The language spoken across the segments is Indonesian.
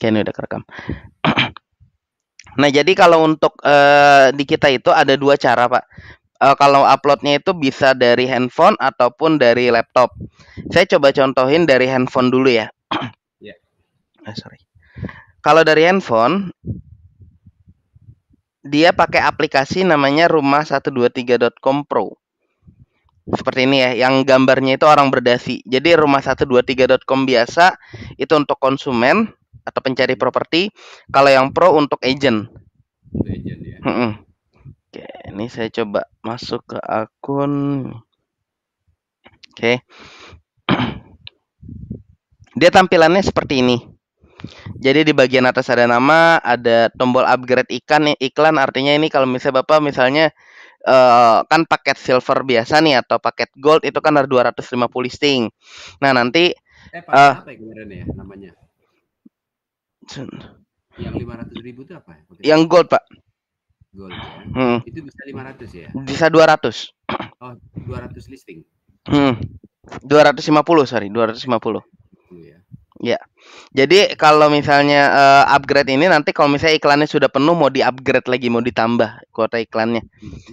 Oke, udah kerekam. nah, jadi kalau untuk uh, di kita itu ada dua cara, Pak. Uh, kalau uploadnya itu bisa dari handphone ataupun dari laptop. Saya coba contohin dari handphone dulu ya. yeah. Iya. Eh, oh, sorry. Kalau dari handphone, dia pakai aplikasi namanya rumah123.com pro. Seperti ini ya, yang gambarnya itu orang berdasi. Jadi rumah123.com biasa itu untuk konsumen, atau pencari iya. properti, kalau yang pro untuk agent. agent ya. Oke, ini saya coba masuk ke akun. Oke. Dia tampilannya seperti ini. Jadi di bagian atas ada nama, ada tombol upgrade ikan iklan artinya ini kalau misalnya Bapak misalnya uh, kan paket silver biasa nih atau paket gold itu kan ada 250 listing. Nah, nanti eh, uh, ya namanya? Johnson. Yang 500 ribu itu apa? Ya? Yang gold pak. Gold. Ya. Hmm. Itu bisa 500 ya? Bisa 200. Oh 200 listing. Hmm. 250 sorry 250. Ya. Ya, jadi kalau misalnya uh, upgrade ini nanti kalau misalnya iklannya sudah penuh mau di upgrade lagi mau ditambah kuota iklannya. Hmm. Oke,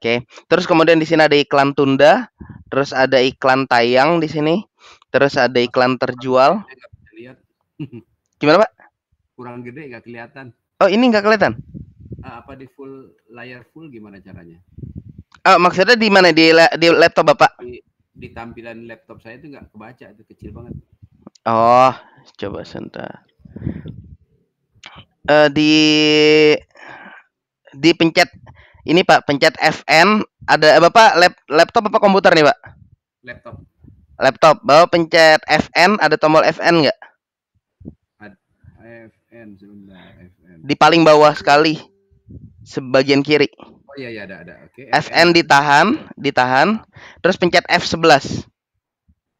okay. terus kemudian di sini ada iklan tunda, terus ada iklan tayang di sini, terus ada iklan terjual. Gimana pak? kurang gede nggak kelihatan. Oh ini nggak kelihatan? Uh, apa di full layar full gimana caranya? Oh, maksudnya di mana di la di laptop bapak? Di, di tampilan laptop saya itu nggak kebaca itu kecil banget. Oh coba sebentar. Uh, di di pencet ini pak pencet FN ada eh, bapak lap, laptop apa komputer nih pak? Laptop. Laptop. bawa pencet FN ada tombol FN nggak? Di paling bawah sekali. Sebagian kiri. Oh iya iya ada ada. Okay, FN, ditahan, ditahan. Terus pencet F11.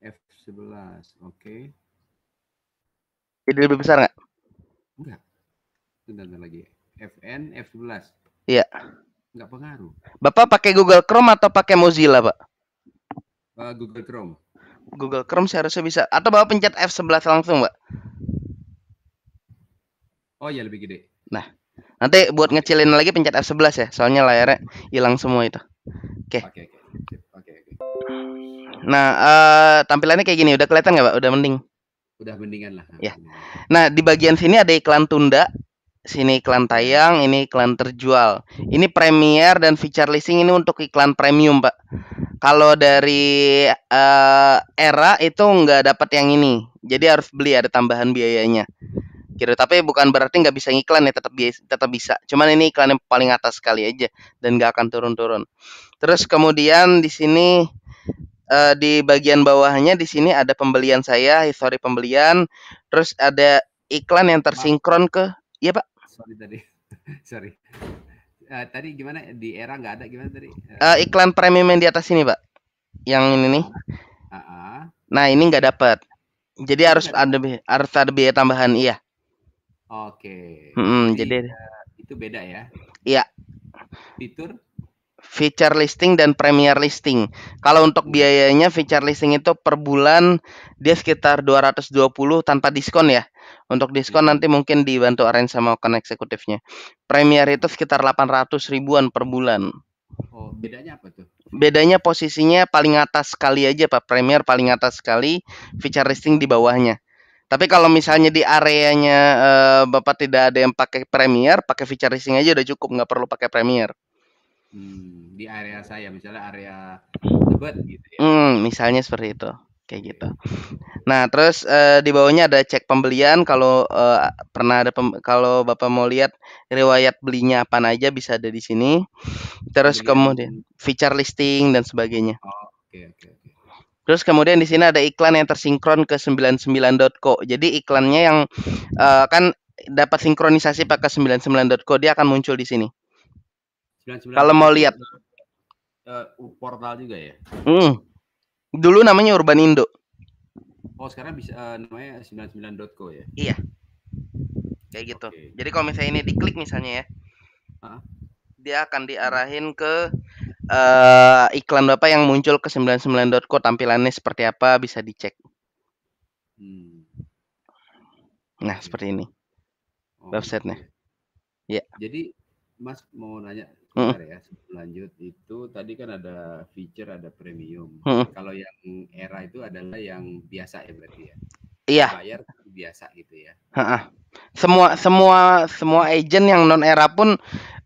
F11. Oke. Okay. Jadi lebih besar nggak? Enggak. lagi. FN F11. Iya. Enggak pengaruh. Bapak pakai Google Chrome atau pakai Mozilla, Pak? Uh, Google Chrome. Google Chrome seharusnya bisa atau Bapak pencet F11 langsung, Pak? Oh iya lebih gede. Nah, nanti buat ngecilin lagi pencet F11 ya, soalnya layarnya hilang semua itu. Oke. Okay. Oke. Okay, okay. Nah, uh, tampilannya kayak gini, udah kelihatan nggak, Pak? Udah mending. Udah mendingan lah. Ya. Nah, di bagian sini ada iklan tunda, sini iklan tayang, ini iklan terjual. Ini premier dan feature listing ini untuk iklan premium, Pak. Kalau dari uh, era itu nggak dapat yang ini. Jadi harus beli ada tambahan biayanya gitu tapi bukan berarti nggak bisa ngiklan ya tetap tetap bisa cuman ini iklan yang paling atas sekali aja dan nggak akan turun-turun terus kemudian di sini uh, di bagian bawahnya di sini ada pembelian saya history pembelian terus ada iklan yang tersinkron ke iya pak sorry tadi sorry uh, tadi gimana di era nggak ada gimana tadi uh, iklan premium yang di atas ini pak yang ini nih uh -uh. nah ini nggak dapat jadi harus ada harus ada biaya tambahan iya. Oke. Okay. Hmm, jadi, jadi ya, itu beda ya. Iya. Fitur feature listing dan premier listing. Kalau untuk iya. biayanya feature listing itu per bulan dia sekitar 220 tanpa diskon ya. Untuk diskon iya. nanti mungkin dibantu arrange sama kan eksekutifnya. Premier itu sekitar 800 ribuan per bulan. Oh, bedanya apa tuh? Bedanya posisinya paling atas sekali aja Pak. Premier paling atas sekali, feature listing di bawahnya. Tapi kalau misalnya di areanya uh, Bapak tidak ada yang pakai Premier, pakai feature racing aja udah cukup, nggak perlu pakai Premier. Hmm, di area saya misalnya area Tebet gitu ya. Hmm, misalnya seperti itu. Kayak gitu. Nah, terus uh, di bawahnya ada cek pembelian kalau uh, pernah ada kalau Bapak mau lihat riwayat belinya apa aja bisa ada di sini. Terus kemudian feature listing dan sebagainya. Oh, oke okay, oke. Okay. Terus kemudian di sini ada iklan yang tersinkron ke 99.co. Jadi iklannya yang uh, kan dapat sinkronisasi pakai 99.co dia akan muncul di sini. 99. Kalau mau lihat uh, portal juga ya. Hmm. Dulu namanya Urban Indo. Oh, sekarang bisa uh, namanya 99.co ya. Iya. Kayak gitu. Okay. Jadi kalau misalnya ini diklik misalnya ya. Huh? dia akan diarahin ke uh, iklan Bapak yang muncul ke 99.co tampilannya seperti apa bisa dicek. Hmm. Nah, okay. seperti ini. Oh. websitenya. Ya. Yeah. Jadi Mas mau nanya Hmm. ya, lanjut itu tadi kan ada feature ada premium. hmm. Kalau yang era itu adalah yang biasa ya berarti ya. Iya. biasa gitu ya. ha Semua semua semua agent yang non era pun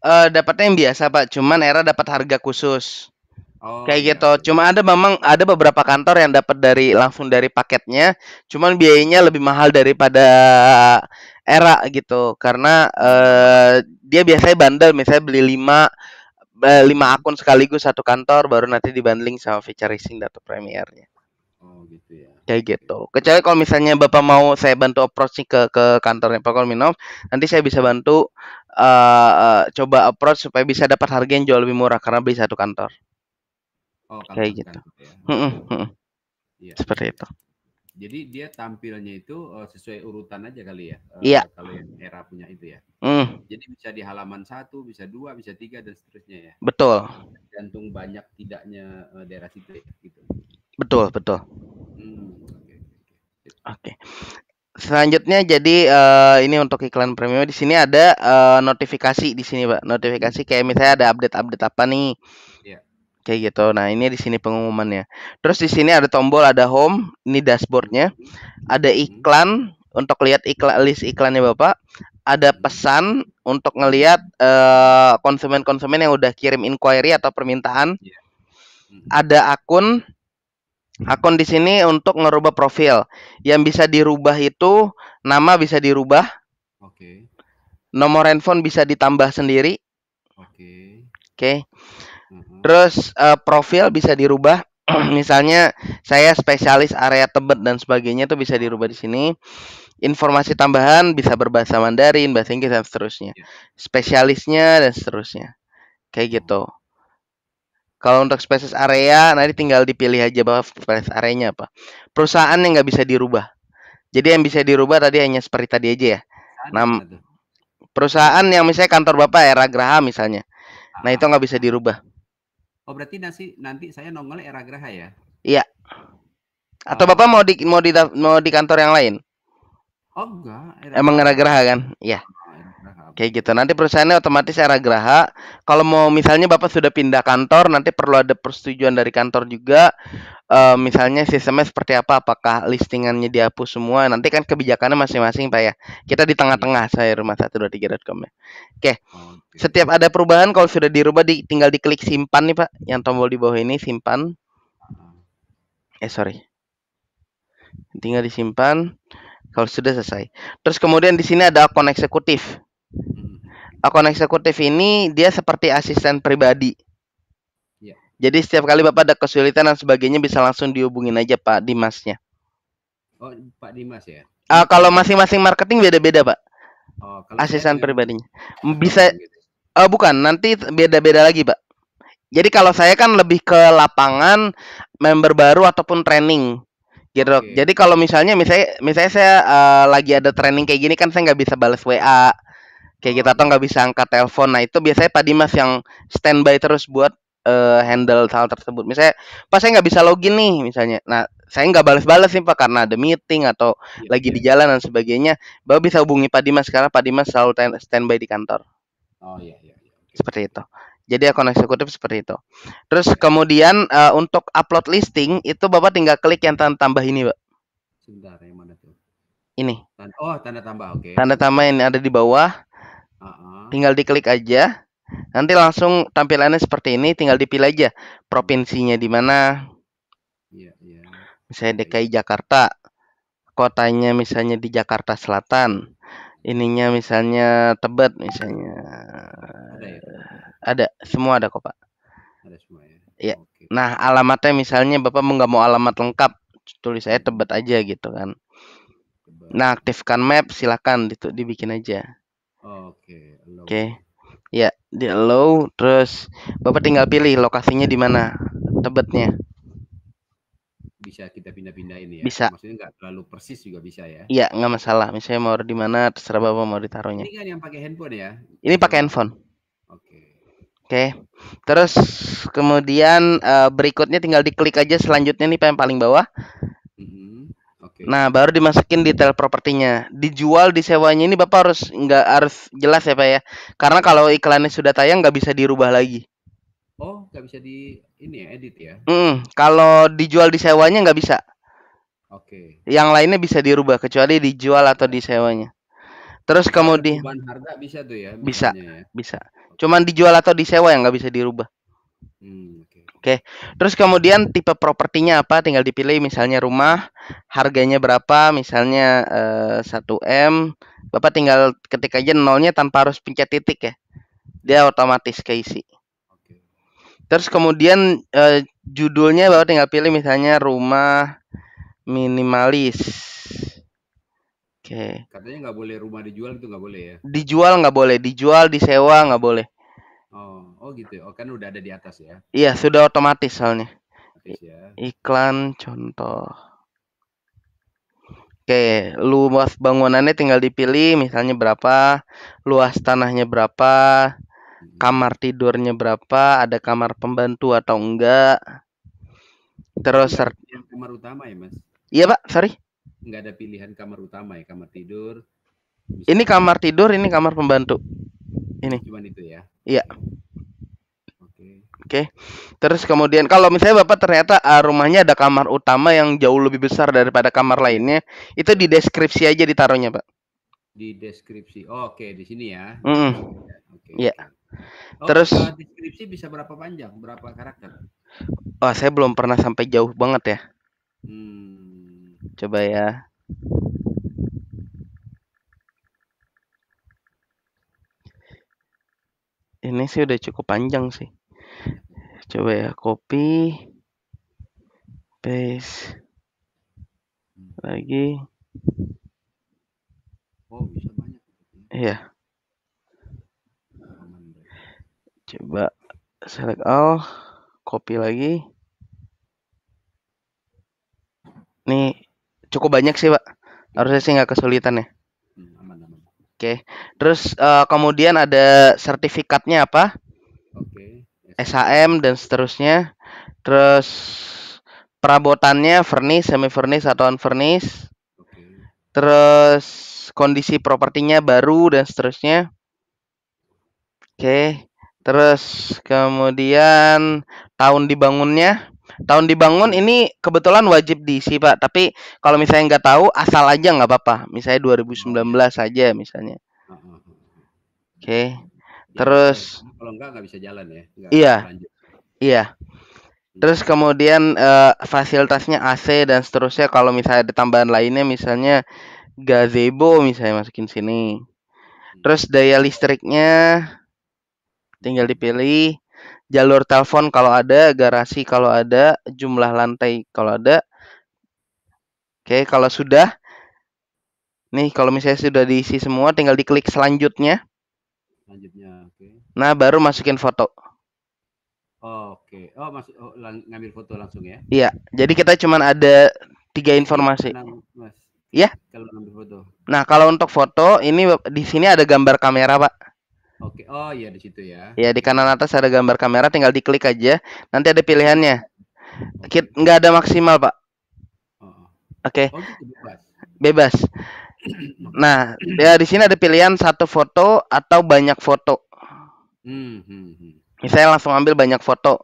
uh, dapatnya yang biasa pak. Cuman era dapat harga khusus. Oh, kayak iya. gitu. Iya. Cuma ada memang ada beberapa kantor yang dapat dari langsung dari paketnya, cuman biayanya lebih mahal daripada era gitu. Karena uh, dia biasanya bandel, misalnya beli 5 eh, lima akun sekaligus satu kantor baru nanti dibanding sama feature racing atau premiernya. Oh gitu ya kayak gitu kecuali kalau misalnya bapak mau saya bantu approach ke ke kantornya Pak Kolminov nanti saya bisa bantu uh, uh, coba approach supaya bisa dapat harga yang jauh lebih murah karena beli satu kantor oh, kantor, kayak gitu kantor, ya. ya. seperti itu jadi dia tampilnya itu eh, sesuai urutan aja kali ya. iya. Kalau yang era punya itu ya. Mm. Jadi bisa di halaman satu, bisa dua, bisa tiga dan seterusnya ya. Betul. Gantung banyak tidaknya uh, daerah situ ya, gitu. Betul betul. Hmm. Oke. Selanjutnya jadi uh, ini untuk iklan premium di sini ada, uh, notifikasi di sini, pak. Notifikasi kayak misalnya ada update-update apa nih. Yeah. Kayak gitu. Nah, ini di sini pengumumannya. Terus di sini ada tombol ada home, ini dashboardnya. Ada hmm. iklan untuk lihat iklan list iklannya Bapak, ada hmm. pesan untuk ngelihat, konsumen eh, konsumen-konsumen yang udah kirim inquiry atau permintaan. Iya. Hmm. Ada akun Mhm. akun di sini untuk ngerubah profil. Yang bisa dirubah itu nama bisa dirubah. Okay. Nomor handphone bisa ditambah sendiri. Oke. Okay. Okay. Mhm. Terus uh, profil bisa dirubah. Misalnya saya spesialis area Tebet dan sebagainya itu bisa dirubah di sini. Informasi tambahan bisa berbahasa Mandarin, bahasa Inggris dan seterusnya. Iya. Spesialisnya dan seterusnya. Kayak gitu. Kalau untuk spesies area, nanti tinggal dipilih aja bahwa spesies areanya apa. Perusahaan yang nggak bisa dirubah. Jadi yang bisa dirubah tadi hanya seperti tadi aja ya. Nah, perusahaan yang misalnya kantor bapak era Graha misalnya. Nah ah. itu nggak bisa dirubah. Oh berarti nanti nanti saya nongol era Graha ya? Iya. Atau ah. bapak mau di mau di mau di kantor yang lain? Oh enggak. Era Emang era Graha kan? Iya. Oke gitu. Nanti perusahaannya otomatis era Graha. Kalau mau misalnya Bapak sudah pindah kantor, nanti perlu ada persetujuan dari kantor juga. E, misalnya sistemnya seperti apa? Apakah listingannya dihapus semua? Nanti kan kebijakannya masing-masing Pak ya. Kita di tengah-tengah iya. saya rumah 123.com ya. Oke. Setiap ada perubahan kalau sudah dirubah di, tinggal diklik simpan nih Pak. Yang tombol di bawah ini simpan. Eh sorry. Tinggal disimpan kalau sudah selesai. Terus kemudian di sini ada akun eksekutif akun eksekutif ini dia seperti asisten pribadi. Ya. Jadi setiap kali Bapak ada kesulitan dan sebagainya bisa langsung dihubungin aja Pak Dimasnya. Oh, Pak Dimas ya. Uh, kalau masing-masing marketing beda-beda, Pak. Oh, asisten pribadinya. Bisa uh, bukan, nanti beda-beda lagi, Pak. Jadi kalau saya kan lebih ke lapangan member baru ataupun training gitu. Okay. Jadi kalau misalnya misalnya misalnya saya uh, lagi ada training kayak gini kan saya nggak bisa balas WA kayak kita tuh nggak bisa angkat telepon nah itu biasanya Pak Dimas yang standby terus buat uh, handle hal tersebut misalnya pas saya nggak bisa login nih misalnya nah saya nggak balas-balas sih Pak karena ada meeting atau yeah, lagi yeah. di jalan dan sebagainya baru bisa hubungi Pak Dimas karena Pak Dimas selalu standby di kantor oh iya yeah, iya, iya. okay. seperti itu jadi akun eksekutif seperti itu. Terus kemudian uh, untuk upload listing itu Bapak tinggal klik yang tanda tambah ini, Pak. Sebentar, yang mana tuh? Ini. Oh, tanda tambah, oke. Okay. Tanda tambah yang ada di bawah. Tinggal diklik aja. Nanti langsung tampilannya seperti ini, tinggal dipilih aja provinsinya di mana. Iya, iya. Misalnya iya, DKI Jakarta, kotanya misalnya di Jakarta Selatan, ininya misalnya Tebet misalnya. Ada, ya, semua ada kok pak. ya. Nah alamatnya misalnya bapak nggak mau alamat lengkap, tulis saya Tebet aja gitu kan. Nah aktifkan map silahkan itu dibikin aja. Oke, Oke. Ya, di allow terus Bapak tinggal pilih lokasinya di mana tebetnya. Bisa kita pindah-pindahin ya. Bisa. Maksudnya nggak terlalu persis juga bisa ya. Iya, nggak masalah. Misalnya mau di mana terserah Bapak mau ditaruhnya. Ini kan yang pakai handphone ya. Ini pakai handphone. Oke. Oke. Terus kemudian uh, berikutnya tinggal diklik aja selanjutnya nih yang paling bawah. Mm -hmm Okay. Nah, baru dimasukin detail propertinya. Dijual, disewanya ini Bapak harus nggak harus jelas ya Pak ya. Karena kalau iklannya sudah tayang nggak bisa dirubah lagi. Oh, nggak bisa di ini ya edit ya? Mm, kalau dijual disewanya nggak bisa. Oke. Okay. Yang lainnya bisa dirubah kecuali dijual atau disewanya. Terus kemudian harga bisa tuh ya? Bisa, ya. bisa. Cuman dijual atau disewa yang nggak bisa dirubah. Hmm, Oke. Terus kemudian tipe propertinya apa? Tinggal dipilih misalnya rumah, harganya berapa, misalnya eh, satu 1M. Bapak tinggal ketik aja nolnya tanpa harus pencet titik ya. Dia otomatis keisi. Oke. Terus kemudian uh, judulnya Bapak tinggal pilih misalnya rumah minimalis. Oke. Katanya nggak boleh rumah dijual itu nggak boleh ya? Dijual nggak boleh, dijual, disewa nggak boleh. Oh, oh gitu ya. Oh, kan udah ada di atas ya. Iya, sudah otomatis soalnya. Otomatis ya. Iklan contoh. Oke, luas bangunannya tinggal dipilih misalnya berapa, luas tanahnya berapa, hmm. kamar tidurnya berapa, ada kamar pembantu atau enggak. Terus yang kamar utama ya, Mas? Iya, Pak, sorry. Enggak ada pilihan kamar utama ya, kamar tidur. Ini kamar tidur, ini kamar pembantu ini cuman itu ya iya Oke. Okay. Terus kemudian kalau misalnya Bapak ternyata uh, rumahnya ada kamar utama yang jauh lebih besar daripada kamar lainnya, itu di deskripsi aja ditaruhnya, Pak. Di deskripsi. Oh, Oke, okay. di sini ya. Mm -hmm. Oke. Iya. Okay. Yeah. Oh, Terus deskripsi bisa berapa panjang? Berapa karakter? Oh, saya belum pernah sampai jauh banget ya. Hmm. Coba ya. ini sih udah cukup panjang sih coba ya copy paste lagi oh bisa banyak iya coba select all copy lagi nih cukup banyak sih pak harusnya sih nggak kesulitan ya Oke. Terus uh, kemudian ada sertifikatnya apa? Oke. SHM dan seterusnya. Terus perabotannya furnish, semi furnish atau unfurnish. Oke. Okay. Terus kondisi propertinya baru dan seterusnya. Oke. Terus kemudian tahun dibangunnya. Tahun dibangun ini kebetulan wajib diisi Pak, tapi kalau misalnya nggak tahu asal aja nggak apa-apa. Misalnya 2019 saja misalnya. Oke. Okay. Ya, Terus ya, ya. kalau nggak nggak bisa jalan ya. iya. Iya. Terus kemudian uh, fasilitasnya AC dan seterusnya kalau misalnya ada tambahan lainnya misalnya gazebo misalnya masukin sini. Hmm. Terus daya listriknya tinggal dipilih jalur telepon kalau ada, garasi kalau ada, jumlah lantai kalau ada. Oke, kalau sudah nih kalau misalnya sudah diisi semua tinggal diklik selanjutnya. Selanjutnya, oke. Okay. Nah, baru masukin foto. oke. Okay. Oh, masuk oh, ngambil foto langsung ya. Iya, jadi kita cuma ada tiga iya, informasi. iya Kalau ngambil foto. Nah, kalau untuk foto ini di sini ada gambar kamera, Pak. Oke. Oh iya di situ ya. Iya di kanan atas ada gambar kamera, tinggal diklik aja. Nanti ada pilihannya. Kit nggak ada maksimal pak. Oh, oh. Oke. Okay. Oh, gitu, bebas. bebas. Nah, ya di sini ada pilihan satu foto atau banyak foto. Hmm, hmm. hmm. Misalnya langsung ambil banyak foto,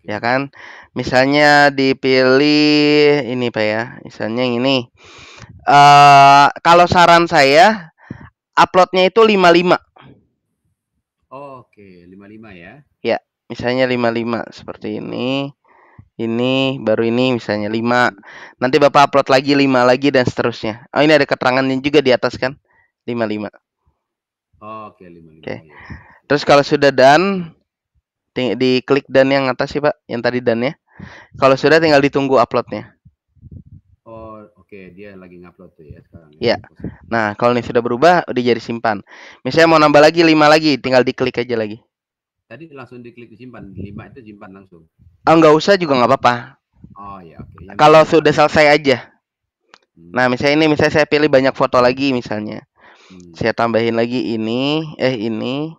ya kan? Misalnya dipilih ini pak ya, misalnya yang ini. Uh, kalau saran saya uploadnya itu 55 Oke, 55 ya. Ya, misalnya 55 seperti ini. Ini baru ini misalnya 5. Nanti Bapak upload lagi 5 lagi dan seterusnya. Oh, ini ada keterangannya juga di atas kan? 55. Oke, 55. Oke. Okay. Iya. Terus kalau sudah dan di, klik dan yang atas sih, Pak, yang tadi dan ya. Kalau sudah tinggal ditunggu uploadnya. Oke, dia lagi ngupload tuh ya sekarang. Ya. Iya. Ya. Nah, kalau ini sudah berubah, udah jadi simpan. Misalnya mau nambah lagi lima lagi, tinggal diklik aja lagi. Tadi langsung diklik simpan, lima itu simpan langsung. Ah nggak usah juga nggak apa-apa. Oh ya, oke. Okay. Kalau ya. sudah selesai aja. Hmm. Nah, misalnya ini misalnya saya pilih banyak foto lagi misalnya. Hmm. Saya tambahin lagi ini, eh ini.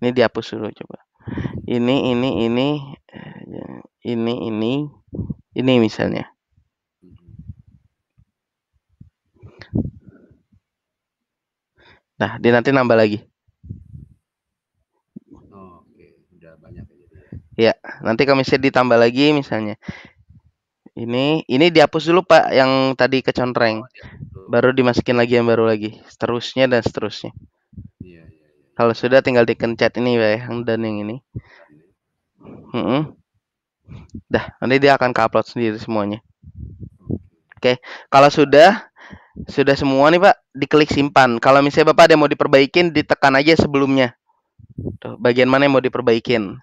Ini dihapus dulu coba. Ini, ini, ini, ini, ini, ini misalnya Nah, dia nanti nambah lagi. Oh, oke, okay. udah banyak ya. Ya, nanti komisi ditambah lagi misalnya. Ini ini dihapus dulu Pak yang tadi kecontreng. Oh, baru dimasukin lagi yang baru lagi. Seterusnya dan seterusnya. Iya, iya, iya. Kalau sudah tinggal dikencet ini ya yang dan yang ini. -hmm. Dah, nanti dia akan ke-upload sendiri semuanya. Oke, kalau sudah sudah semua nih Pak, diklik simpan. Kalau misalnya Bapak ada yang mau diperbaikin, ditekan aja sebelumnya. Tuh, bagian mana yang mau diperbaikin?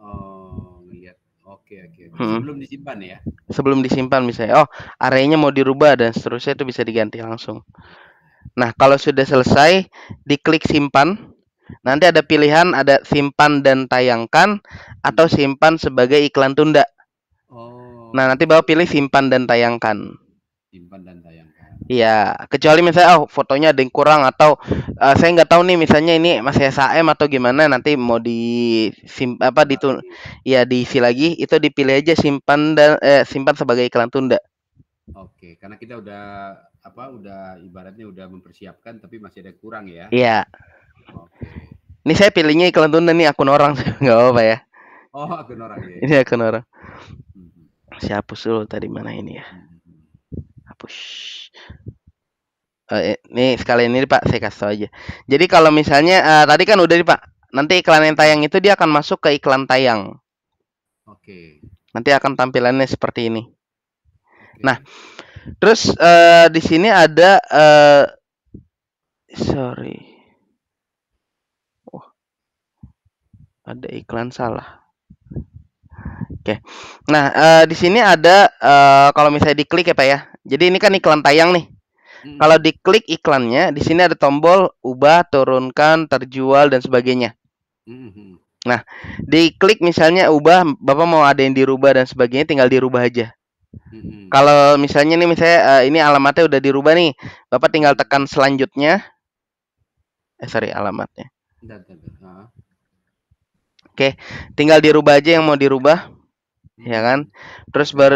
Oh, iya. Oke, oke. Hmm. Sebelum disimpan ya. Sebelum disimpan misalnya. Oh, areanya mau dirubah dan seterusnya itu bisa diganti langsung. Nah, kalau sudah selesai, diklik simpan. Nanti ada pilihan ada simpan dan tayangkan atau hmm. simpan sebagai iklan tunda. Oh. Nah, nanti Bapak pilih simpan dan tayangkan. Simpan dan tayangkan. Iya, kecuali misalnya oh fotonya ada yang kurang atau uh, saya nggak tahu nih misalnya ini masih SAM atau gimana nanti mau di sim, apa ditun ya diisi lagi itu dipilih aja simpan dan eh, simpan sebagai iklan tunda. Oke, karena kita udah apa udah ibaratnya udah mempersiapkan tapi masih ada kurang ya. Iya. Oke. Ini saya pilihnya iklan tunda nih akun orang nggak apa-apa ya. Oh, akun orang ya. Ini akun orang. Hmm. Siapa dulu tadi mana ini ya. Hmm push oh, ini sekali ini Pak saya kasih tau aja. Jadi kalau misalnya uh, tadi kan udah nih Pak, nanti iklan yang tayang itu dia akan masuk ke iklan tayang. Oke. Okay. Nanti akan tampilannya seperti ini. Okay. Nah, terus uh, di sini ada uh, sorry, oh, ada iklan salah. Oke. Okay. Nah, uh, di sini ada uh, kalau misalnya diklik ya Pak ya. Jadi ini kan iklan tayang nih. Hmm. Kalau diklik iklannya, di sini ada tombol ubah, turunkan, terjual dan sebagainya. Hmm. Nah, diklik misalnya ubah, Bapak mau ada yang dirubah dan sebagainya, tinggal dirubah aja. Hmm. Kalau misalnya nih misalnya uh, ini alamatnya udah dirubah nih, Bapak tinggal tekan selanjutnya. Eh sorry alamatnya. Oke, okay. tinggal dirubah aja yang mau dirubah, ya kan? Hmm. Terus ber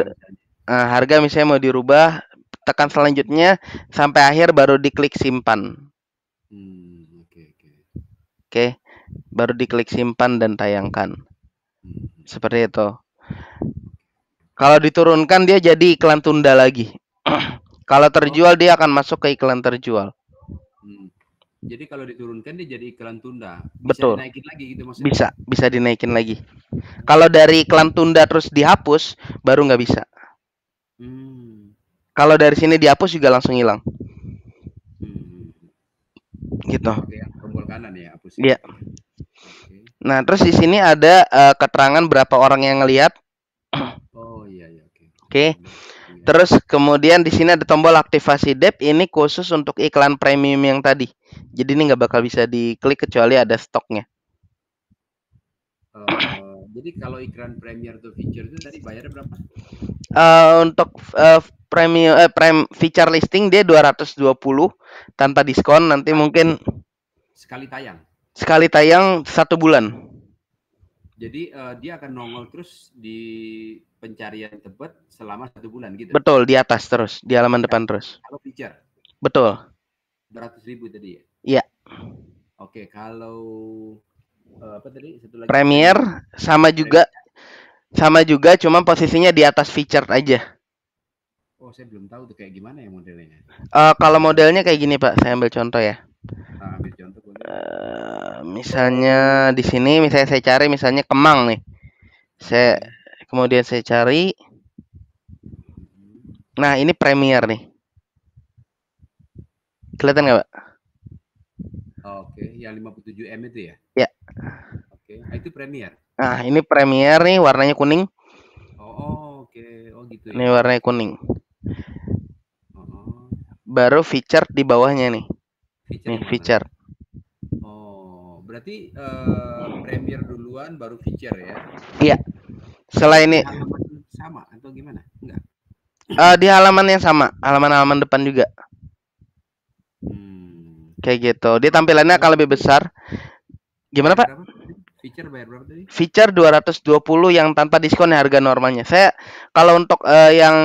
uh, harga misalnya mau dirubah, tekan selanjutnya sampai akhir baru diklik simpan. Hmm, oke okay, Okay. okay, baru diklik simpan dan tayangkan. Hmm. Seperti itu. Kalau diturunkan dia jadi iklan tunda lagi. kalau terjual oh. dia akan masuk ke iklan terjual. Hmm. Jadi kalau diturunkan dia jadi iklan tunda. Bisa Betul. dinaikin lagi gitu maksudnya. Bisa, bisa dinaikin lagi. Kalau dari iklan tunda terus dihapus baru nggak bisa. Hmm. Kalau dari sini dihapus juga langsung hilang. Hmm. Gitu. Oke, ya, tombol kanan ya hapus. Ya. Iya. Okay. Nah, terus di sini ada uh, keterangan berapa orang yang ngelihat. Oh iya iya oke. Okay. Terus kemudian di sini ada tombol aktivasi dep ini khusus untuk iklan premium yang tadi. Jadi ini nggak bakal bisa diklik kecuali ada stoknya. Oh. Jadi kalau iklan Premier atau feature itu tadi bayarnya berapa? Uh, untuk uh, premium uh, prem feature listing dia 220 tanpa diskon nanti mungkin sekali tayang. Sekali tayang satu bulan. Jadi uh, dia akan nongol terus di pencarian tebet selama satu bulan gitu. Betul, di atas terus, di halaman depan terus. Kalau feature. Betul. 200 ribu tadi ya? Iya. Oke, okay, kalau Eh, apa tadi satu lagi Premier sama juga sama juga cuma posisinya di atas featured aja. Oh, saya belum tahu tuh kayak gimana ya modelnya. Uh, kalau modelnya kayak gini, Pak. Saya ambil contoh ya. Nah, ambil contoh Uh, misalnya di sini misalnya saya cari misalnya Kemang nih. Saya kemudian saya cari Nah, ini premier nih. Kelihatan nggak, Pak? Oh, Oke, okay. yang 57M itu ya? Ya. Oke, nah itu Premier. Nah, ini Premier nih warnanya kuning. Oh, oke. Oh gitu ya. Ini warnanya kuning. Oh, oh. Baru feature di bawahnya nih. Feature nih, feature. Oh, berarti uh, Premier duluan baru feature ya? Iya. Selain ini sama atau gimana? Enggak. Uh, di halaman yang sama, halaman-halaman depan juga. Hmm. Kayak gitu. Dia tampilannya akan lebih besar. Gimana, Pak? Feature bayar tadi? Feature 220 yang tanpa diskon ya, harga normalnya. Saya kalau untuk uh, yang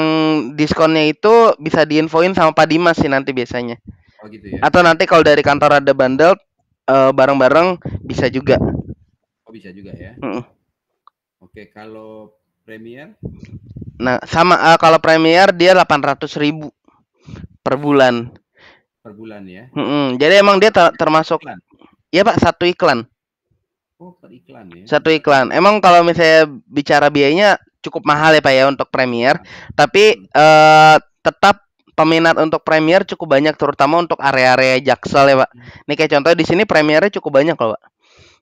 diskonnya itu bisa diinfoin sama Pak Dimas sih nanti biasanya. Oh gitu ya. Atau nanti kalau dari kantor ada bundle bareng eh, bareng-bareng bisa juga. Oh bisa juga ya. Mm -mm. Oke, kalau Premier? Nah, sama uh, kalau Premier dia 800.000 per bulan per bulan ya. mm hmm Jadi emang dia ter- termasuk iklan. Ya Pak, satu iklan. Oh, per iklan ya. Satu iklan. Emang kalau misalnya bicara biayanya cukup mahal ya Pak ya untuk premier, nah. tapi eh, tetap peminat untuk premier cukup banyak terutama untuk area-area Jaksel ya Pak. Hmm. Ini kayak contoh di sini premiernya cukup banyak loh Pak.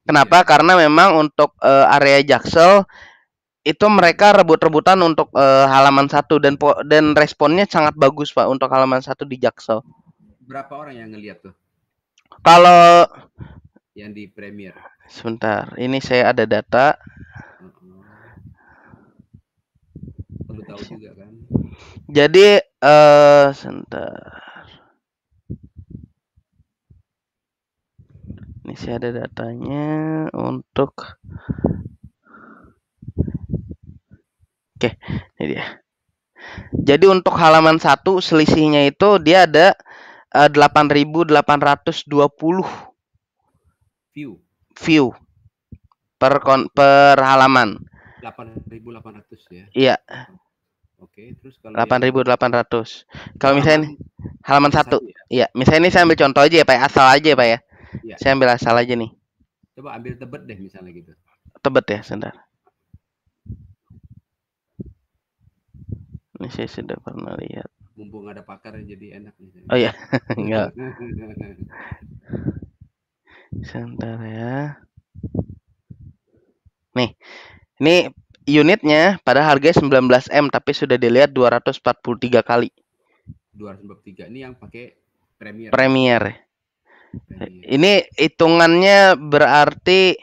Kenapa? Yeah. Karena memang untuk uh, area Jaksel itu mereka rebut-rebutan untuk uh, halaman satu dan dan responnya sangat bagus Pak untuk halaman satu di Jaksel berapa orang yang ngeliat tuh? Kalau yang di premier. Sebentar, ini saya ada data. Uh tahu juga kan. Jadi eh uh, sebentar. Ini saya ada datanya untuk Oke, ini dia. Jadi untuk halaman satu selisihnya itu dia ada Eh, uh, 8.820 view view per kon per halaman 8.800 ya iya Oke, terus kalau 8.800. Ya, kalau misalnya halaman satu, ya. ya. Misalnya ini saya ambil contoh aja ya, Pak, ya. asal aja ya, Pak ya. ya. Saya ambil asal aja nih. Coba ambil tebet deh misalnya gitu. Tebet ya, sebentar. Ini saya sudah pernah lihat mumpung ada pakar yang jadi enak nih. Oh iya, enggak. Sebentar ya. Nih, ini unitnya pada harga 19M tapi sudah dilihat 243 kali. 243 ini yang pakai Premier. Premier. Premier. Ini hitungannya berarti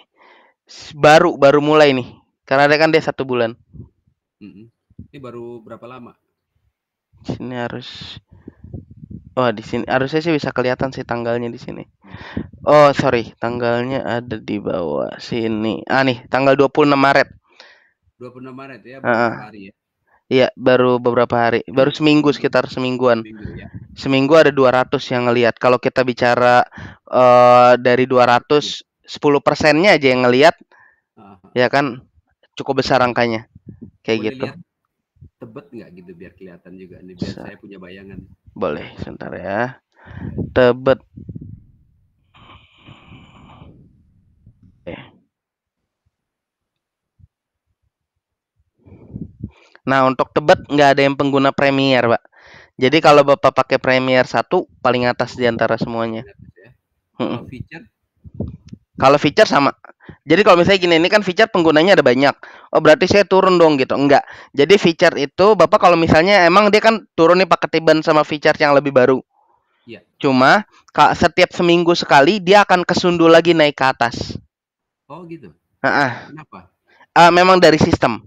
baru baru mulai nih. Karena ada kan dia satu bulan. Ini baru berapa lama? sini harus oh di sini harusnya sih bisa kelihatan sih tanggalnya di sini oh sorry tanggalnya ada di bawah sini ah nih tanggal 26 Maret 26 Maret ya puluh uh, hari ya Iya, baru beberapa hari, baru seminggu sekitar semingguan. Seminggu, ya. ada dua ada 200 yang ngelihat. Kalau kita bicara uh, dari 200, 10 persennya aja yang ngelihat, uh, ya kan cukup besar angkanya, kayak gitu. Lihat tebet nggak gitu biar kelihatan juga ini biar saya punya bayangan. Boleh, sebentar ya. Tebet. Eh. Nah, untuk tebet nggak ada yang pengguna premier Pak. Jadi kalau Bapak pakai premier satu paling atas di antara semuanya. Ya. Hmm. Kalau feature sama. Jadi kalau misalnya gini, ini kan feature penggunanya ada banyak. Oh berarti saya turun dong gitu. Enggak. Jadi feature itu bapak kalau misalnya emang dia kan turun nih pakai tiban sama feature yang lebih baru. Iya. Cuma setiap seminggu sekali dia akan kesundul lagi naik ke atas. Oh gitu. Uh -uh. Kenapa? Uh, memang dari sistem.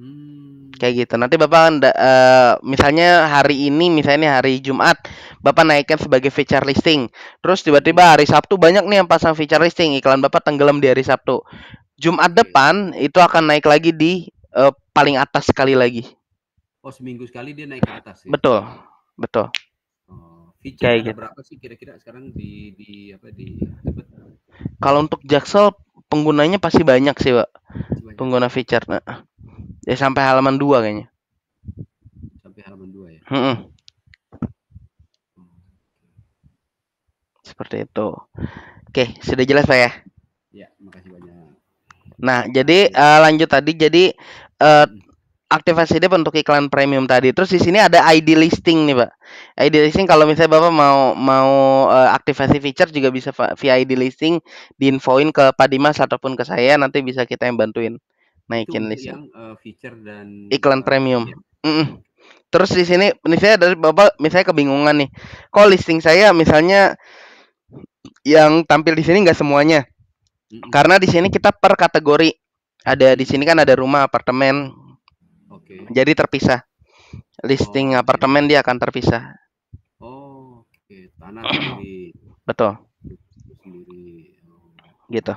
Hmm. Kayak gitu. Nanti Bapak uh, misalnya hari ini misalnya hari Jumat Bapak naikkan sebagai feature listing. Terus tiba-tiba hari Sabtu banyak nih yang pasang feature listing, iklan Bapak tenggelam di hari Sabtu. Jumat depan itu akan naik lagi di uh, paling atas sekali lagi. Oh, seminggu sekali dia naik ke atas ya. Betul. Betul. Oh, Kayak gitu. berapa sih kira-kira sekarang di di apa di Kalau untuk Jaksel penggunanya pasti banyak sih, Pak. Pengguna feature. Nah. Ya sampai halaman dua kayaknya. Sampai halaman dua ya. Hmm. Seperti itu. Oke, sudah jelas Pak ya? Ya, makasih banyak. Nah, jadi uh, lanjut tadi jadi uh, eh, aktivasi dia untuk iklan premium tadi. Terus di sini ada ID listing nih, Pak. ID listing kalau misalnya Bapak mau mau uh, eh, aktivasi feature juga bisa via ID listing diinfoin ke Pak Dimas ataupun ke saya nanti bisa kita yang bantuin naikin list Yang uh, feature dan iklan uh, premium. Mm Terus di sini misalnya dari Bapak misalnya kebingungan nih. Kok listing saya misalnya yang tampil di sini nggak semuanya. Mm hmm Karena di sini kita per kategori. Ada di sini kan ada rumah, apartemen. Okay. Jadi terpisah. Listing oh, apartemen okay. dia akan terpisah. Oh, oke. Okay. Tanah di Betul. gitu.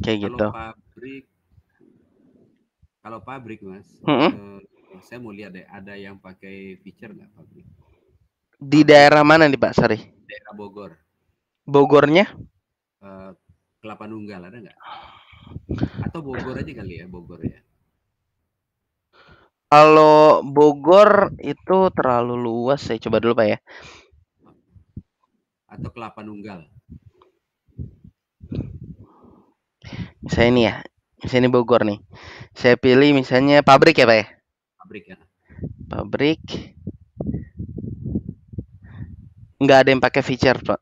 kayak kalau gitu pabrik kalau pabrik mas -hmm. eh, saya mau lihat deh ada yang pakai feature nggak pabrik di daerah mana nih Pak Sari daerah Bogor Bogornya eh, kelapa nunggal ada nggak atau Bogor aja kali ya Bogor ya kalau Bogor itu terlalu luas saya coba dulu Pak ya. Atau Kelapa Nunggal. Saya ini ya, misalnya Bogor nih. Saya pilih misalnya pabrik ya, Pak ya? Pabrik ya. Pabrik. Enggak ada yang pakai feature, Pak.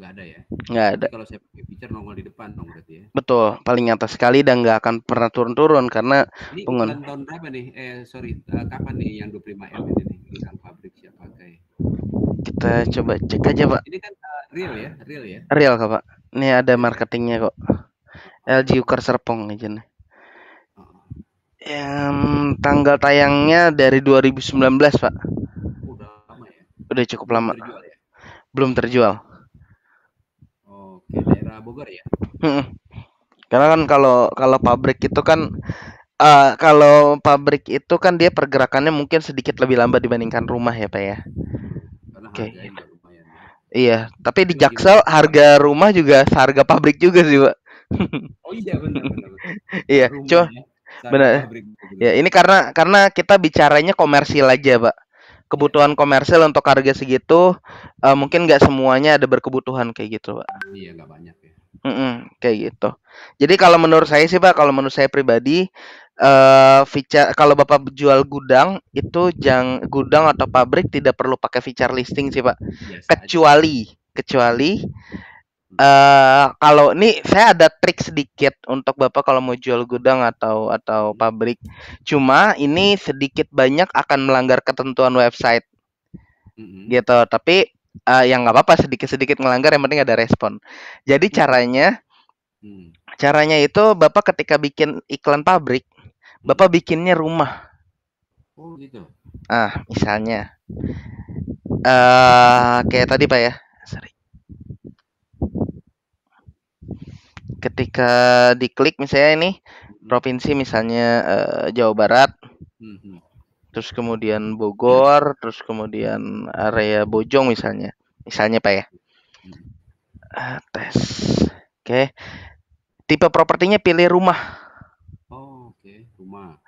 Enggak ada ya? Enggak ada. kalau saya pakai feature nongol di depan dong berarti ya? Betul, paling atas sekali dan enggak akan pernah turun-turun karena ini pengguna. tahun berapa nih? Eh, sorry, eh, kapan nih yang 25M ini nih? Tulisan pabrik siapa pakai? Kita coba cek aja, Pak. Ini kan uh, real ya? Real ya? Real, kok Pak. Ini ada marketingnya kok. LG Ukar Serpong aja nih. Oh. Yang tanggal tayangnya dari 2019 pak. Udah lama ya. Udah cukup lama. Belum terjual. Ya? Belum terjual. Oke daerah Bogor ya. Karena kan kalau kalau pabrik itu kan uh, kalau pabrik itu kan dia pergerakannya mungkin sedikit lebih lambat dibandingkan rumah ya pak ya. Oke. Okay. Ya. Iya, tapi di Jaksel harga rumah juga harga pabrik juga sih pak oh iya benar iya, cuma ya. benar. Ya, ini karena karena kita bicaranya komersil aja, Pak. Kebutuhan iya. komersil untuk harga segitu uh, mungkin nggak semuanya ada berkebutuhan kayak gitu, Pak. Ah, iya, nggak banyak ya. Mm -mm, kayak gitu. Jadi kalau menurut saya sih pak, kalau menurut saya pribadi, uh, eh, feature kalau bapak jual gudang itu jang gudang atau pabrik tidak perlu pakai feature listing sih pak. Yes, iya, kecuali aja. kecuali Eh, kalau ini saya ada trik sedikit untuk bapak kalau mau jual gudang atau atau pabrik. Cuma ini sedikit banyak akan melanggar ketentuan website, gitu. Tapi uh, eh, yang nggak apa-apa sedikit-sedikit melanggar yang penting ada respon. Jadi caranya, mm. caranya itu bapak ketika bikin iklan pabrik, bapak bikinnya rumah. Oh gitu. Ah misalnya, uh, kayak tadi pak ya. Sorry ketika diklik misalnya ini hmm. provinsi misalnya uh, Jawa Barat, hmm. terus kemudian hmm. Bogor, hmm. terus kemudian area Bojong misalnya, misalnya pak ya. Uh, tes, oke. Okay. Tipe propertinya pilih rumah. Oh, oke, okay. rumah.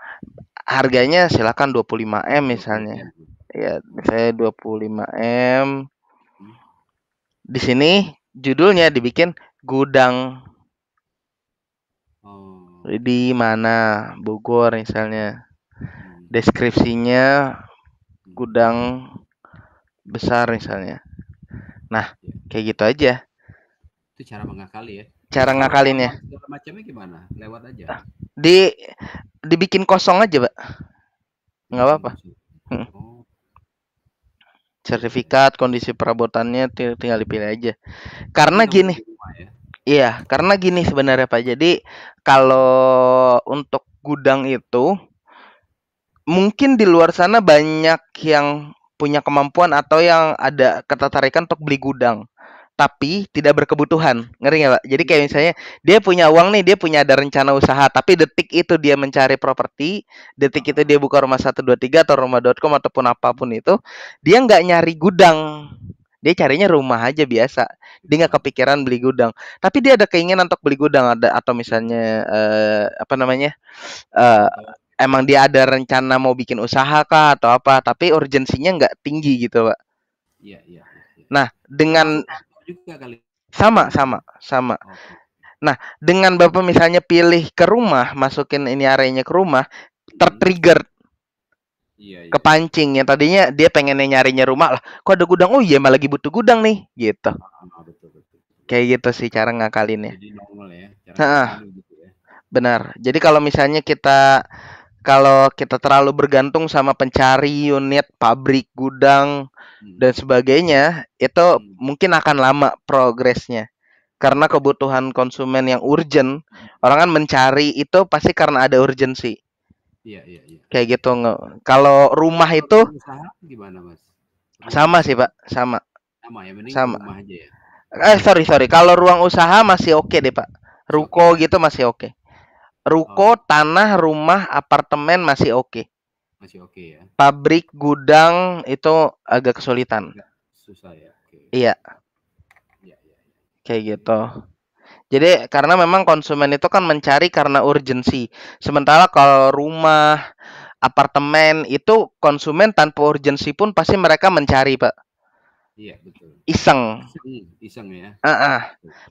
Harganya silakan 25 m misalnya. Ya, saya 25 m. Iya, Di sini judulnya dibikin gudang Oh. Di mana? Bogor misalnya. Hmm. Deskripsinya hmm. gudang besar misalnya. Nah, ya. kayak gitu aja. Itu cara mengakali ya. Cara ngakalinnya. Macamnya gimana? Lewat aja. Ah, di dibikin kosong aja, Pak. Enggak apa-apa. Hmm. Oh. Sertifikat kondisi perabotannya tinggal dipilih aja. Karena gini. Iya, karena gini sebenarnya Pak. Jadi kalau untuk gudang itu mungkin di luar sana banyak yang punya kemampuan atau yang ada ketertarikan untuk beli gudang tapi tidak berkebutuhan. Ngeri nggak, Pak? Jadi kayak misalnya dia punya uang nih, dia punya ada rencana usaha, tapi detik itu dia mencari properti, detik itu dia buka rumah satu dua tiga atau rumah.com ataupun apapun itu, dia nggak nyari gudang dia carinya rumah aja biasa dia nggak kepikiran beli gudang tapi dia ada keinginan untuk beli gudang ada atau misalnya uh, apa namanya uh, emang dia ada rencana mau bikin usaha kah atau apa tapi urgensinya nggak tinggi gitu pak iya iya, iya, iya. nah dengan sama sama sama oh, Nah, dengan Bapak misalnya pilih ke rumah, masukin ini areanya ke rumah, hmm. tertrigger Iya, iya, Kepancing ya tadinya dia pengen nyarinya rumah lah. Kok ada gudang? Oh iya, malah lagi butuh gudang nih, gitu. Ah, ah, ah, betul, Kayak gitu sih cara ngakalinnya. Jadi ya. Cara nah, Benar. Jadi kalau misalnya kita kalau kita terlalu bergantung sama pencari unit, pabrik, gudang hmm. dan sebagainya, itu hmm. mungkin akan lama progresnya karena kebutuhan konsumen yang urgent, hmm. orang kan mencari itu pasti karena ada urgensi. Iya, iya, iya. Kayak gitu. Kalau rumah itu usaha gimana, Mas? Sama sih, Pak. Sama. Sama ya, mending sama. rumah aja ya. Eh, sorry, sorry. Kalau ruang usaha masih oke okay deh, Pak. Ruko okay. gitu masih oke. Okay. Ruko, oh. tanah, rumah, apartemen masih oke. Okay. Masih oke okay, ya. Pabrik, gudang itu agak kesulitan. Susah ya. Okay. Iya. iya. Iya, iya. Kayak gitu. Jadi karena memang konsumen itu kan mencari karena urgensi. Sementara kalau rumah, apartemen itu konsumen tanpa urgensi pun pasti mereka mencari, Pak. Iya, betul. Iseng. Hmm, iseng, ya. Uh -uh.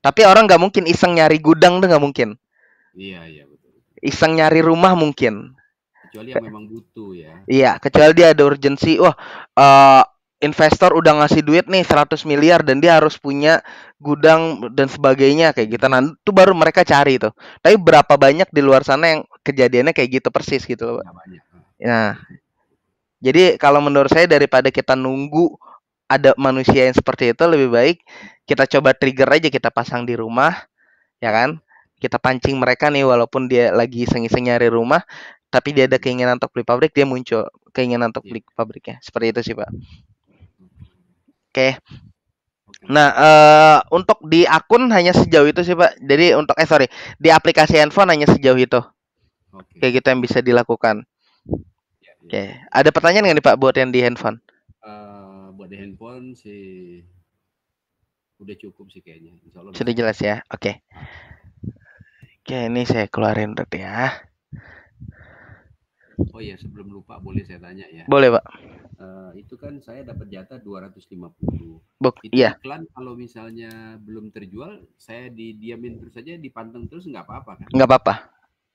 Tapi orang nggak mungkin iseng nyari gudang tuh nggak mungkin. Iya, iya, betul. Iseng nyari rumah mungkin. Kecuali yang memang butuh ya. Iya, kecuali dia ada urgensi. Wah, uh, investor udah ngasih duit nih 100 miliar dan dia harus punya gudang dan sebagainya kayak gitu. Nah, itu baru mereka cari itu. Tapi berapa banyak di luar sana yang kejadiannya kayak gitu persis gitu loh, Nah. Jadi kalau menurut saya daripada kita nunggu ada manusia yang seperti itu lebih baik kita coba trigger aja kita pasang di rumah, ya kan? Kita pancing mereka nih walaupun dia lagi sengit-sengit nyari rumah, tapi dia ada keinginan untuk beli pabrik, dia muncul keinginan untuk iya. beli pabriknya. Seperti itu sih, Pak. Oke. Nah, uh, untuk di akun hanya sejauh itu sih, Pak. Jadi untuk eh sorry, di aplikasi handphone hanya sejauh itu. oke Kayak gitu yang bisa dilakukan. Ya, ya. Oke, ada pertanyaan nggak nih Pak buat yang di handphone? Uh, buat di handphone sih udah cukup sih kayaknya. Sudah jelas ya. Oke. Nah. Oke, ini saya keluarin berarti ya. Oh iya, sebelum lupa boleh saya tanya ya. Boleh, Pak. Uh, itu kan saya dapat jatah 250. Bok, itu iya. iklan kalau misalnya belum terjual, saya didiamin terus saja, dipanteng terus nggak apa-apa kan? Nggak apa-apa.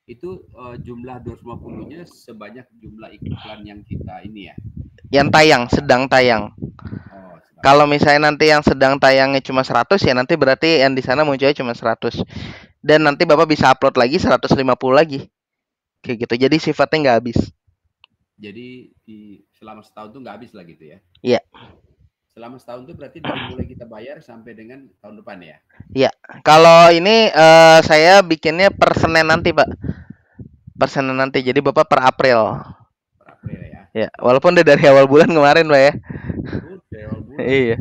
Itu uh, jumlah 250-nya sebanyak jumlah iklan yang kita ini ya. Yang tayang, sedang tayang. Oh, kalau misalnya nanti yang sedang tayangnya cuma 100 ya nanti berarti yang di sana munculnya cuma 100. Dan nanti Bapak bisa upload lagi 150 lagi kayak gitu jadi sifatnya nggak habis jadi di selama setahun tuh nggak habis lah gitu ya iya selama setahun tuh berarti dari mulai kita bayar sampai dengan tahun depan ya iya kalau ini uh, saya bikinnya per senin nanti pak per senin nanti jadi bapak per april per april ya Iya. walaupun udah dari awal bulan kemarin pak ya dari awal bulan iya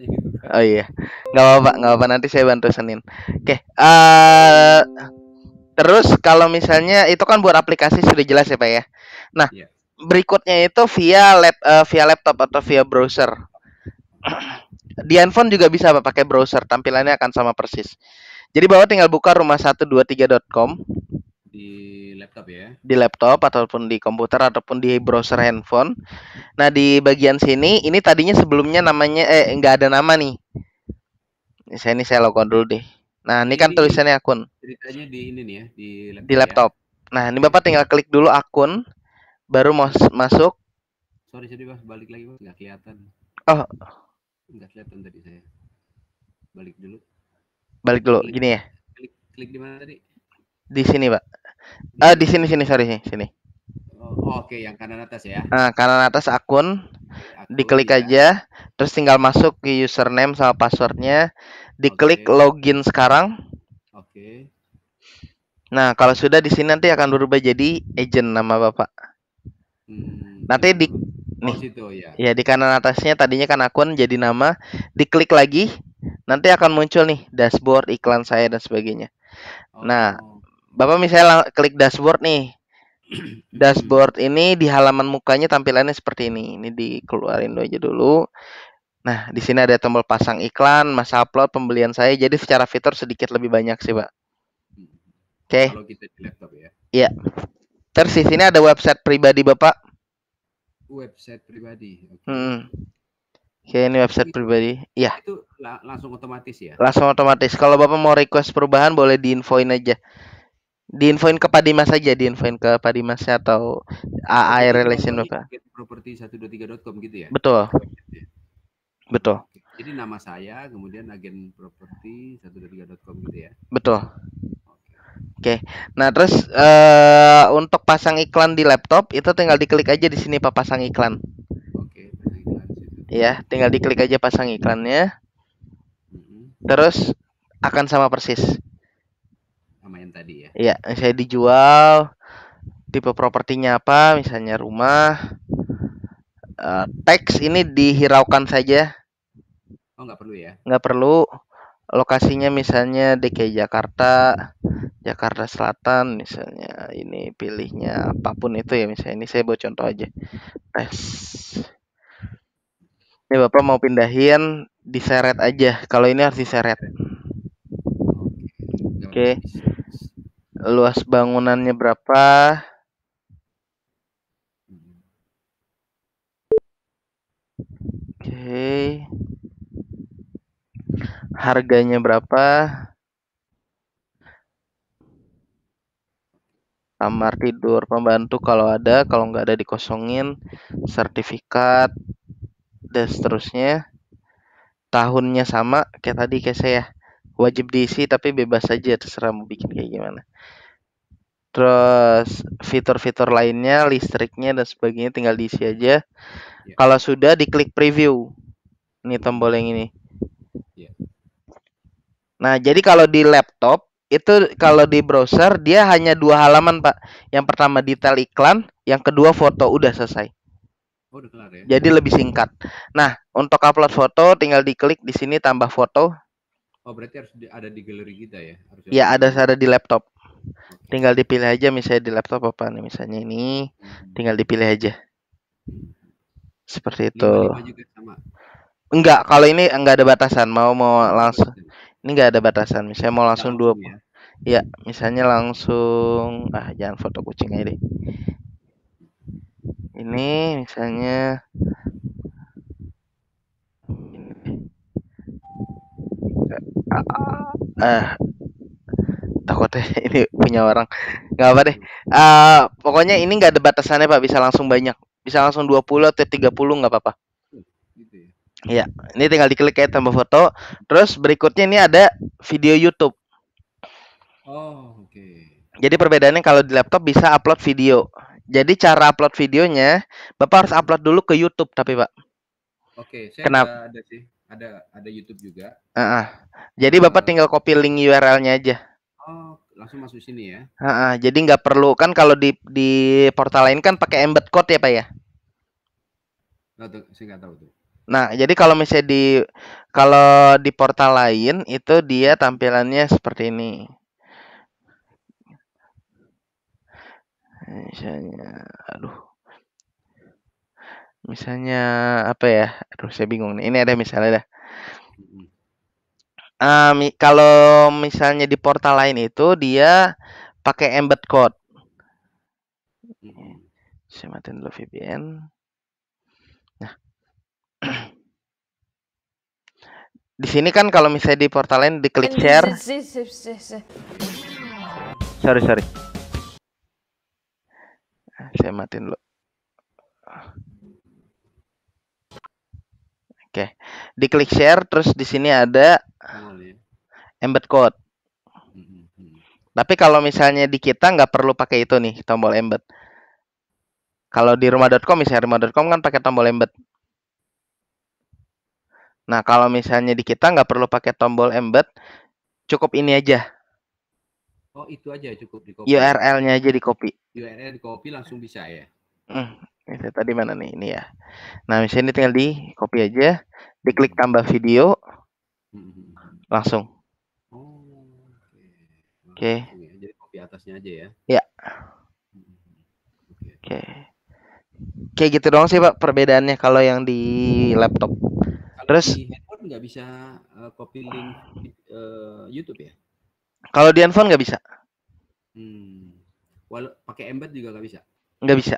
gitu kan? oh iya nggak apa-apa nggak apa-apa nanti saya bantu senin oke okay. uh, eh, Terus kalau misalnya itu kan buat aplikasi sudah jelas ya pak ya. Nah yeah. berikutnya itu via lab uh, eh, via laptop atau via browser. Di handphone juga bisa pak pakai browser. Tampilannya akan sama persis. Jadi bawa tinggal buka rumah 123.com di laptop ya. Di laptop ataupun di komputer ataupun di browser handphone. Nah di bagian sini ini tadinya sebelumnya namanya eh nggak ada nama nih. Saya ini saya logon dulu deh. Nah, ini, ini kan tulisannya akun. Ceritanya di ini nih ya, di laptop. Di ya. laptop. Ya. Nah, ini Bapak tinggal klik dulu akun, baru mau masuk. Sorry, sorry Mas, balik lagi Mas, nggak kelihatan. Oh. Enggak kelihatan tadi saya. Balik dulu. Balik dulu, klik, gini ya. Klik, klik di mana tadi? Di sini, Pak. Ah, di sini sini sorry sini. sini. Oh, oke, yang kanan atas ya. Nah, kanan atas akun, akun diklik ya. aja, terus tinggal masuk ke username sama passwordnya, diklik okay. login sekarang. Oke. Okay. Nah, kalau sudah di sini nanti akan berubah jadi agent nama Bapak. Hmm, nanti iya. di oh, nih. Situ, ya. ya di kanan atasnya tadinya kan akun jadi nama, diklik lagi, nanti akan muncul nih dashboard iklan saya dan sebagainya. Nah, oh. Nah, Bapak misalnya klik dashboard nih. dashboard ini di halaman mukanya tampilannya seperti ini. Ini dikeluarin dulu aja dulu. Nah, di sini ada tombol pasang iklan, masa upload, pembelian saya. Jadi secara fitur sedikit lebih banyak sih, Pak. Oke. Okay. Kalau kita di laptop ya. Iya. Terus di sini ada website pribadi Bapak. Website pribadi. Okay. Hmm. Oke, okay, ini website itu, pribadi. Iya. Itu la langsung otomatis ya. Langsung otomatis. Kalau Bapak mau request perubahan boleh diinfoin aja diinfoin ke Pak Dimas aja diinfoin ke Pak Dimas atau AI relation apa property 123.com gitu ya betul betul jadi nama saya kemudian agen properti 123.com gitu ya betul Oke, okay. nah terus uh, untuk pasang iklan di laptop itu tinggal diklik aja di sini pak pasang iklan. Oke, okay, pasang iklan. Ya, tinggal diklik aja pasang iklannya. Mm-hmm. Terus akan sama persis yang tadi ya iya saya dijual tipe propertinya apa misalnya rumah uh, eh, teks ini dihiraukan saja oh nggak perlu ya nggak perlu lokasinya misalnya DKI Jakarta Jakarta Selatan misalnya ini pilihnya apapun itu ya misalnya ini saya buat contoh aja tes ini bapak mau pindahin diseret aja kalau ini harus diseret oke okay luas bangunannya berapa oke harganya berapa kamar tidur pembantu kalau ada kalau nggak ada dikosongin sertifikat dan seterusnya tahunnya sama kayak tadi kayak saya wajib diisi tapi bebas saja terserah mau bikin kayak gimana terus fitur-fitur lainnya listriknya dan sebagainya tinggal diisi aja yeah. kalau sudah diklik preview ini tombol yang ini yeah. nah jadi kalau di laptop itu kalau di browser dia hanya dua halaman pak yang pertama detail iklan yang kedua foto udah selesai Oh, udah kelar ya? Jadi lebih singkat. Nah, untuk upload foto tinggal diklik di sini tambah foto, Oh berarti harus ada di galeri kita ya? Harus ya ada ada di laptop. Tinggal dipilih aja misalnya di laptop apa nih misalnya ini, hmm. tinggal dipilih aja. Seperti itu. Enggak, kalau ini enggak ada batasan. Mau mau langsung. Ini enggak ada batasan. Misalnya mau langsung dua. Ya. ya, misalnya langsung ah jangan foto kucing aja deh. Ini misalnya eh takutnya ini punya orang nggak apa deh uh, pokoknya ini nggak ada batasannya pak bisa langsung banyak bisa langsung 20 atau 30 nggak apa-apa gitu ya. Iya, ini tinggal diklik kayak tambah foto. Terus berikutnya ini ada video YouTube. Oh, oke. Okay. Jadi perbedaannya kalau di laptop bisa upload video. Jadi cara upload videonya, Bapak harus upload dulu ke YouTube tapi, Pak. Oke, okay, saya Kenapa? ada sih ada ada YouTube juga. Uh -uh. Jadi bapak tinggal copy link URL-nya aja. Oh, langsung masuk sini ya. Uh -uh. Jadi nggak perlu kan kalau di di portal lain kan pakai embed code ya pak ya? Nggak, saya nggak tahu tuh. Nah, jadi kalau misalnya di kalau di portal lain itu dia tampilannya seperti ini. Misalnya, aduh. Misalnya apa ya? Aduh saya bingung nih, ini ada misalnya dah. uh, mi kalau misalnya di portal lain itu dia pakai embed code. Saya matiin dulu VPN. Nah. Di sini kan kalau misalnya di portal lain diklik iya, share iya, iya, Sorry sorry. Ah, saya matiin dulu. Oke. Diklik share terus di sini ada ya. embed code. Mm-hmm. Tapi kalau misalnya di kita nggak perlu pakai itu nih tombol embed. Kalau di rumah.com misalnya rumah.com kan pakai tombol embed. Nah kalau misalnya di kita nggak perlu pakai tombol embed, cukup ini aja. Oh itu aja cukup di copy. URL-nya aja di copy. URL di copy langsung bisa ya. Hmm, ini tadi mana nih? Ini ya. Nah, misalnya ini tinggal di copy aja, diklik tambah video, langsung. Oh, oke. Okay. Jadi copy atasnya aja ya. Ya. Hmm, hmm, hmm. Oke. Oke gitu doang sih pak perbedaannya kalau yang di laptop. Kalau Terus di handphone nggak bisa eh, copy link uh, YouTube ya? Kalau di handphone nggak bisa. Hmm. Walau pakai embed juga nggak bisa. Nggak bisa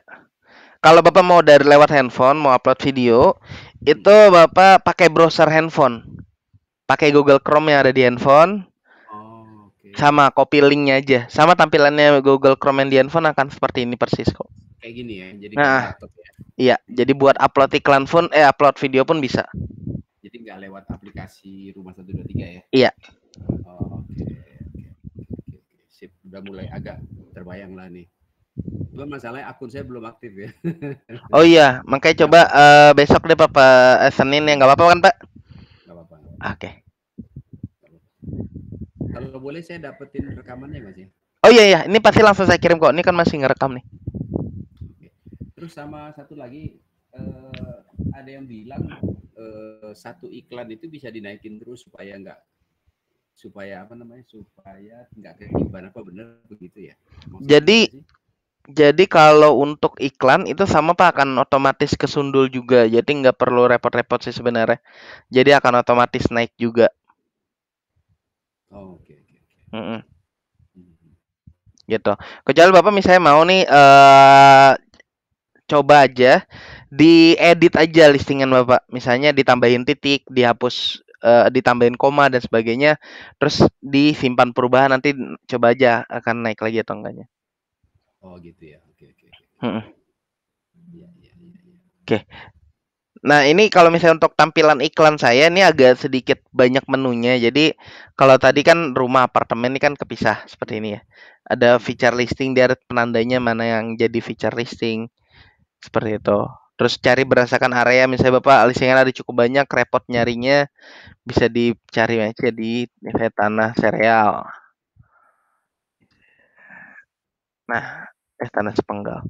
kalau bapak mau dari lewat handphone mau upload video itu bapak pakai browser handphone pakai Google Chrome yang ada di handphone oh, sama copy linknya aja sama tampilannya Google Chrome yang di handphone akan seperti ini persis kok kayak gini ya jadi nah ya. iya jadi buat upload iklan pun eh upload video pun bisa jadi nggak lewat aplikasi rumah Satu dua tiga ya iya oh, okay. okay. sip udah mulai agak terbayang lah nih Cuma masalahnya akun saya belum aktif ya. oh iya, makanya coba uh, besok deh Papa eh, Senin ya nggak apa-apa kan Pak? Nggak apa-apa. Oke. Okay. Kalau boleh saya dapetin rekamannya Mas ya? Oh iya iya, ini pasti langsung saya kirim kok. Ini kan masih ngerekam nih. Terus sama satu lagi uh, ada yang bilang uh, satu iklan itu bisa dinaikin terus supaya nggak supaya apa namanya supaya nggak kekiban apa bener begitu ya Maksudnya jadi jadi kalau untuk iklan itu sama Pak akan otomatis kesundul juga. Jadi nggak perlu repot-repot sih sebenarnya. Jadi akan otomatis naik juga. Oh, oke Mm-mm. Mm-hmm. Gitu. Kecuali Bapak misalnya mau nih uh, coba aja diedit aja listingan Bapak. Misalnya ditambahin titik, dihapus uh, ditambahin koma dan sebagainya, terus disimpan perubahan nanti coba aja akan naik lagi atau enggaknya. Oh gitu ya. Oke iya, iya, iya, oke Nah ini kalau misalnya untuk tampilan iklan saya ini agak sedikit banyak menunya. Jadi kalau tadi kan rumah apartemen ini kan kepisah seperti ini ya. Ada feature listing dari penandanya mana yang jadi feature listing seperti itu. Terus cari berdasarkan area misalnya bapak listingan ada cukup banyak repot nyarinya bisa dicari aja di misalnya tanah serial. Nah Eh Tanah Sepenggal.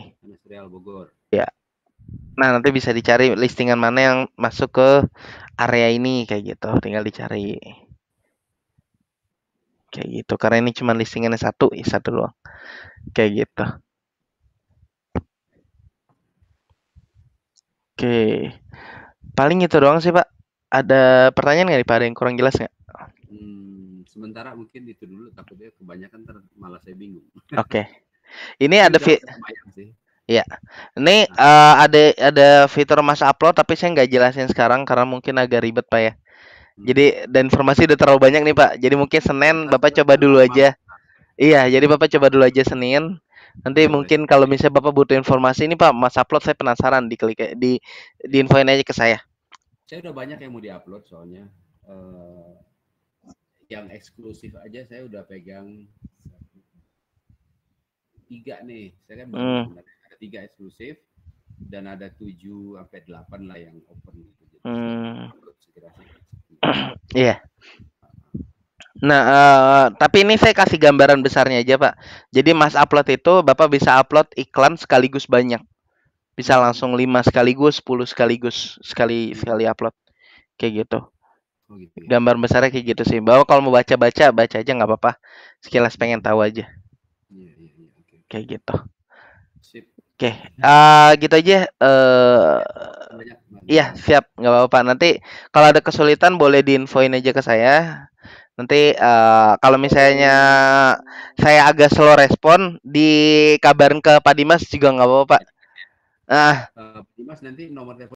Industrial Bogor. Ya. Nah, nanti bisa dicari listingan mana yang masuk ke area ini kayak gitu, tinggal dicari. Kayak gitu. Karena ini cuma listingannya satu, satu doang. Kayak gitu. Oke. Paling itu doang sih, Pak. Ada pertanyaan nggak nih, Pak? Ada yang kurang jelas nggak? Hmm, sementara mungkin itu dulu takutnya kebanyakan ter malah saya bingung. Oke. Okay. Ini ada fit. Ya, ini uh, ada ada fitur masa upload tapi saya nggak jelasin sekarang karena mungkin agak ribet pak ya. Hmm. Jadi dan informasi udah terlalu banyak nih pak. Jadi mungkin Senin bapak coba dulu aja. Iya, jadi bapak coba dulu aja Senin. Nanti mungkin kalau misalnya Bapak butuh informasi ini Pak, Mas upload saya penasaran diklik di diinfoin aja ke saya. Saya udah banyak yang mau diupload soalnya. Eh, yang eksklusif aja saya udah pegang tiga nih. Saya kan hmm. ada tiga eksklusif dan ada tujuh sampai delapan lah yang open gitu. hmm. Iya. Yeah. Nah, uh, tapi ini saya kasih gambaran besarnya aja, Pak. Jadi Mas upload itu Bapak bisa upload iklan sekaligus banyak. Bisa langsung lima sekaligus, sepuluh sekaligus, sekali sekali upload. Kayak gitu. Oh, gitu ya. Gambar besarnya kayak gitu sih. Bahwa kalau mau baca-baca, baca aja nggak apa-apa. Sekilas iya. pengen tahu aja. Iya, iya, iya. Okay. Kayak gitu. Oke, okay. uh, eh, gitu aja. Uh, iya, siap, nggak apa-apa. Nanti kalau ada kesulitan boleh diinfoin aja ke saya. Nanti uh, kalau misalnya saya agak slow respon, dikabarin ke Pak Dimas juga nggak apa-apa, iya, iya. Ah, uh, Pak Dimas nanti nomor telepon